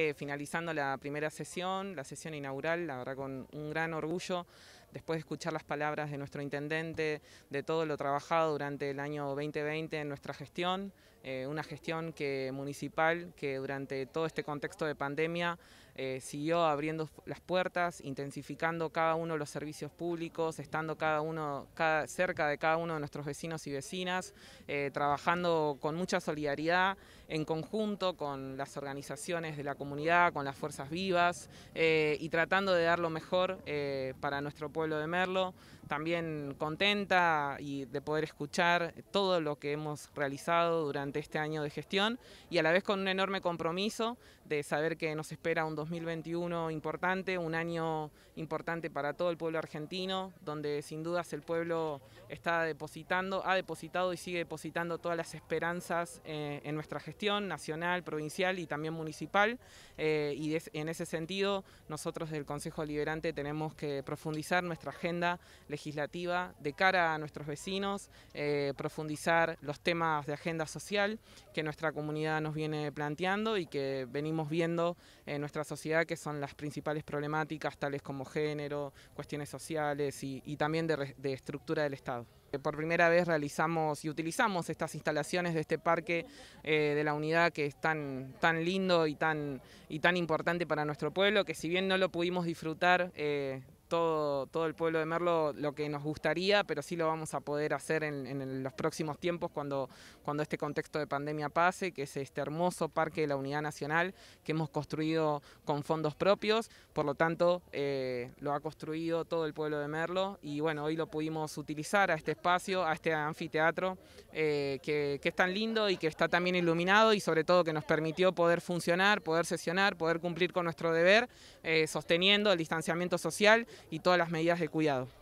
Eh, finalizando la primera sesión, la sesión inaugural, la verdad con un gran orgullo, después de escuchar las palabras de nuestro intendente, de todo lo trabajado durante el año 2020 en nuestra gestión, eh, una gestión que, municipal que durante todo este contexto de pandemia eh, siguió abriendo las puertas, intensificando cada uno de los servicios públicos, estando cada uno cerca de cada uno de nuestros vecinos y vecinas, eh, trabajando con mucha solidaridad en conjunto con las organizaciones de la comunidad, con las fuerzas vivas eh, y tratando de dar lo mejor para nuestro pueblo de Merlo. También contenta y de poder escuchar todo lo que hemos realizado durante este año de gestión y a la vez con un enorme compromiso de saber que nos espera un 2020 2021 importante, un año importante para todo el pueblo argentino, donde sin dudas el pueblo está depositando, ha depositado y sigue depositando todas las esperanzas eh, en nuestra gestión nacional, provincial y también municipal. Eh, y en ese sentido, nosotros del Consejo Liberante tenemos que profundizar nuestra agenda legislativa de cara a nuestros vecinos, eh, profundizar los temas de agenda social que nuestra comunidad nos viene planteando y que venimos viendo en nuestras sociedad, que son las principales problemáticas, tales como género, cuestiones sociales y, también de, estructura del Estado. Eh, por primera vez realizamos y utilizamos estas instalaciones de este parque eh, de la unidad que es tan, tan lindo y tan, y tan importante para nuestro pueblo, que si bien no lo pudimos disfrutar eh, todo todo, el pueblo de Merlo lo que nos gustaría, pero sí lo vamos a poder hacer en, los próximos tiempos cuando, cuando este contexto de pandemia pase, que es este hermoso parque de la Unidad Nacional que hemos construido con fondos propios, por lo tanto eh, lo ha construido todo el pueblo de Merlo y bueno, hoy lo pudimos utilizar a este espacio, a este anfiteatro eh, que, es tan lindo y que está también iluminado y sobre todo que nos permitió poder funcionar, poder sesionar, poder cumplir con nuestro deber, eh, sosteniendo el distanciamiento social y todas las medidas de cuidado.